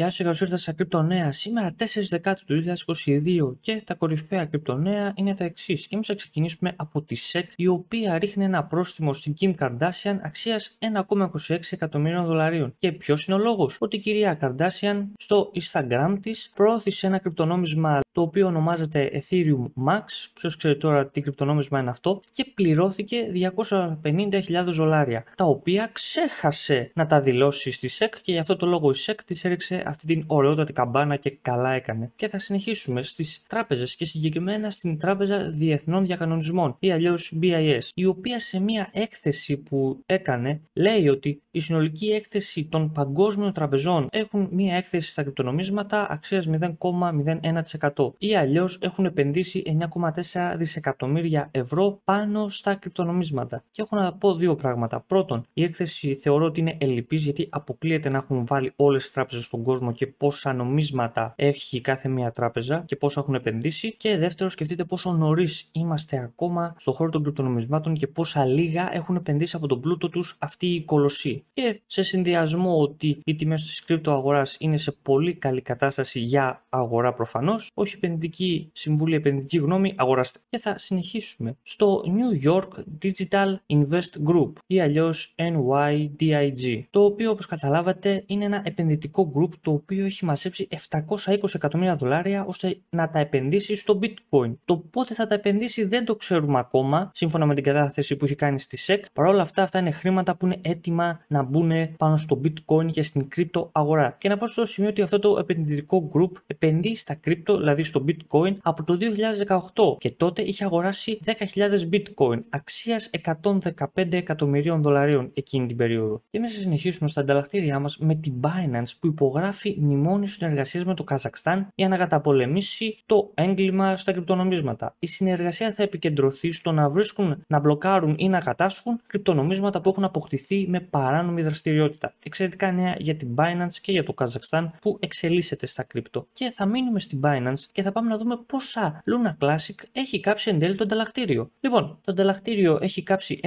Γεια σα καλώς ήρθατε στα Κρυπτονέα. Σήμερα 4 Δεκάτου του 2022 και τα κορυφαία κρυπτονέα είναι τα εξής. Και εμείς θα ξεκινήσουμε από τη SEC η οποία ρίχνει ένα πρόστιμο στην Kim Kardashian αξίας 1,26 εκατομμύριων δολαρίων. Και ποιος είναι ο λόγος, Ότι η κυρία Kardashian στο Instagram της προώθησε ένα κρυπτονόμισμα το οποίο ονομάζεται Ethereum Max, Ποιος ξέρει τώρα τι κρυπτονόμισμα είναι αυτό, και πληρώθηκε 250.000 δολάρια, τα οποία ξέχασε να τα δηλώσει στη SEC και γι' αυτό το λόγο η SEC της έριξε αυτή την ωραιότατη καμπάνα και καλά έκανε. Και θα συνεχίσουμε στις τράπεζες και συγκεκριμένα στην Τράπεζα Διεθνών Διακανονισμών ή αλλιώς BIS, η οποία σε μία έκθεση που έκανε λέει ότι η συνολική έκθεση των παγκόσμιων τραπεζών έχουν μία έκθεση στα κρυπτονομίσματα αξίας 0,01% ή αλλιώς έχουν επενδύσει 9,4 δισεκατομμύρια ευρώ πάνω στα κρυπτονομίσματα. Και έχω να πω δύο πράγματα. Πρώτον, η έκθεση θεωρώ ότι είναι ελλειπής γιατί αποκλείεται να έχουν βάλει όλες τις τράπεζες στον κόσμο κόσμο και πόσα νομίσματα έχει κάθε μία τράπεζα και πόσα έχουν επενδύσει. Και δεύτερο, σκεφτείτε πόσο νωρίς είμαστε ακόμα στον χώρο των κρυπτονομισμάτων και πόσα λίγα έχουν επενδύσει από τον πλούτο τους αυτοί οι κολοσσοί. Και σε συνδυασμό ότι οι τιμές της κρυπτοαγοράς είναι σε πολύ καλή κατάσταση για αγορά προφανώς, όχι επενδυτική συμβουλή, επενδυτική γνώμη, αγοράστε. Και θα συνεχίσουμε στο New York Digital Invest Group ή αλλιώς NYDIG, το οποίο όπως καταλάβατε είναι ένα επενδυτικό group το οποίο έχει μαζέψει 720 εκατομμύρια δολάρια ώστε να τα επενδύσει στο bitcoin. Το πότε θα τα επενδύσει δεν το ξέρουμε ακόμα, σύμφωνα με την κατάθεση που έχει κάνει στη SEC. Παρ' όλα αυτά, αυτά είναι χρήματα που είναι έτοιμα να μπουν πάνω στο bitcoin και στην κρυπτο αγορά. Και να πω στο σημείο ότι αυτό το επενδυτικό group επενδύει στα κρυπτο, δηλαδή στο bitcoin, από το 2018 και τότε είχε αγοράσει 10.000 bitcoin αξίας 115 εκατομμυρίων δολαρίων εκείνη την περίοδο. Και εμείς συνεχίσουμε στα ανταλλακτήριά μας με την Binance που υπογράφει υπογράφει μνημόνιο συνεργασίας με το Καζακστάν για να καταπολεμήσει το έγκλημα στα κρυπτονομίσματα. Η συνεργασία θα επικεντρωθεί στο να βρίσκουν, να μπλοκάρουν ή να κατάσχουν κρυπτονομίσματα που έχουν αποκτηθεί με παράνομη δραστηριότητα. Εξαιρετικά νέα για την Binance και για το Καζακστάν που εξελίσσεται στα κρυπτο. Και θα μείνουμε στην Binance και θα πάμε να δούμε πόσα Luna Classic έχει κάψει εν τέλει το ανταλλακτήριο. Λοιπόν, το ανταλλακτήριο έχει κάψει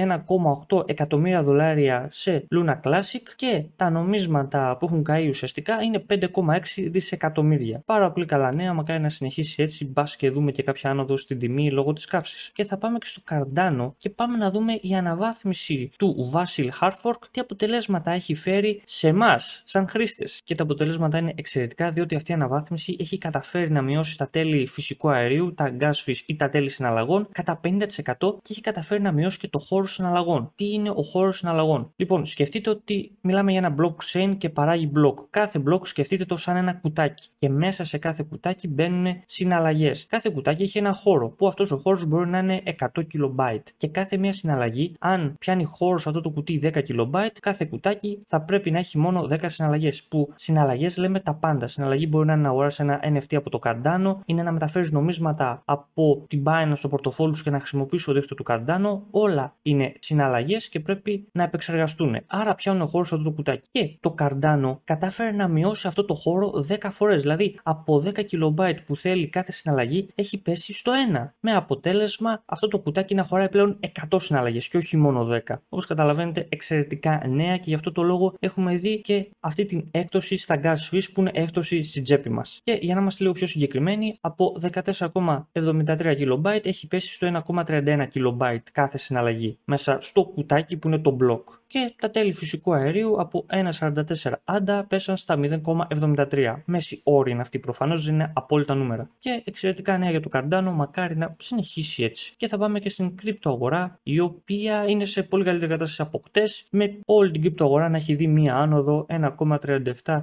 1,8 εκατομμύρια δολάρια σε Luna Classic και τα νομίσματα που έχουν καεί ουσιαστικά είναι 5,6 δισεκατομμύρια. Πάρα πολύ καλά νέα, μακάρι να συνεχίσει έτσι, μπας και δούμε και κάποια άνοδο στην τιμή λόγω της καύσης. Και θα πάμε και στο Καρντάνο και πάμε να δούμε η αναβάθμιση του Βάσιλ Χάρφορκ τι αποτελέσματα έχει φέρει σε εμάς, σαν χρήστες. Και τα αποτελέσματα είναι εξαιρετικά, διότι αυτή η αναβάθμιση έχει καταφέρει να μειώσει τα τέλη φυσικού αερίου, τα gas ή τα τέλη συναλλαγών κατά 50% και έχει καταφέρει να μειώσει και το χώρο συναλλαγών. Τι είναι ο χώρος συναλλαγών. Λοιπόν, σκεφτείτε ότι μιλάμε για ένα blockchain και παράγει block. Κάθε block σκεφτείτε το σαν ένα κουτάκι. Και μέσα σε κάθε κουτάκι μπαίνουν συναλλαγές. Κάθε κουτάκι έχει ένα χώρο, που αυτός ο χώρος μπορεί να είναι 100 KB. Και κάθε μία συναλλαγή, αν πιάνει χώρος σε αυτό το κουτί 10 KB, κάθε κουτάκι θα πρέπει να έχει μόνο 10 συναλλαγές. Που συναλλαγές λέμε τα πάντα. Συναλλαγή μπορεί να είναι να αγοράσει ένα NFT από το Cardano, είναι να μεταφέρεις νομίσματα από την Binance στο πορτοφόλι σου και να χρησιμοποιήσεις το δίκτυο του Cardano. Όλα είναι συναλλαγές και πρέπει να επεξεργαστούν. Άρα πιάνουν χώρος σε αυτό το κουτάκι. Και το Cardano κατάφερε να μειώσει σε αυτό το χώρο 10 φορές. Δηλαδή από 10 KB που θέλει κάθε συναλλαγή έχει πέσει στο 1. Με αποτέλεσμα αυτό το κουτάκι να χωράει πλέον 100 συναλλαγές και όχι μόνο 10. Όπως καταλαβαίνετε, εξαιρετικά νέα και γι' αυτό το λόγο έχουμε δει και αυτή την έκπτωση στα gas fees που είναι έκπτωση στην τσέπη μας. Και για να είμαστε λίγο πιο συγκεκριμένοι, από 14,73 KB έχει πέσει στο 1,31 KB κάθε συναλλαγή μέσα στο κουτάκι που είναι το μπλοκ. Και τα τέλη φυσικού αερίου από 1,44 άντα πέσαν στα 0,73. Μέση όρη είναι αυτή προφανώς, είναι απόλυτα νούμερα. Και εξαιρετικά νέα για το Cardano, μακάρι να συνεχίσει έτσι. Και θα πάμε και στην κρυπτοαγορά, η οποία είναι σε πολύ καλύτερη κατάσταση από χτες, με όλη την κρυπτοαγορά να έχει δει μία άνοδο 1,37%.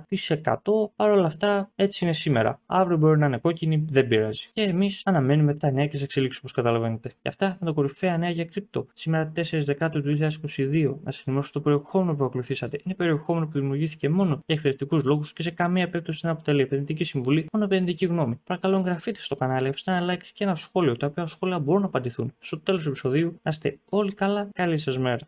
Παρ' όλα αυτά, έτσι είναι σήμερα. Αύριο μπορεί να είναι κόκκινη, δεν πειράζει. Και εμείς αναμένουμε τα νέα και τις εξελίξεις, όπως καταλαβαίνετε. Και αυτά θα τα κορυφαία νέα για κρυπτο. Σήμερα 4 Δεκάτου του 2022. Να σας ενημερώσω το περιεχόμενο που ακολουθήσατε. Είναι περιεχόμενο που δημιουργήθηκε μόνο για εκπαιδευτικούς λόγους και σε καμία περίπτωση δεν αποτελεί επενδυτική συμβουλή, μόνο επενδυτική γνώμη. Παρακαλώ, εγγραφείτε στο κανάλι, αφήστε ένα like και ένα σχόλιο, τα οποία σχόλια μπορούν να απαντηθούν. Στο τέλος του επεισοδίου, να είστε όλοι καλά, καλή σας μέρα.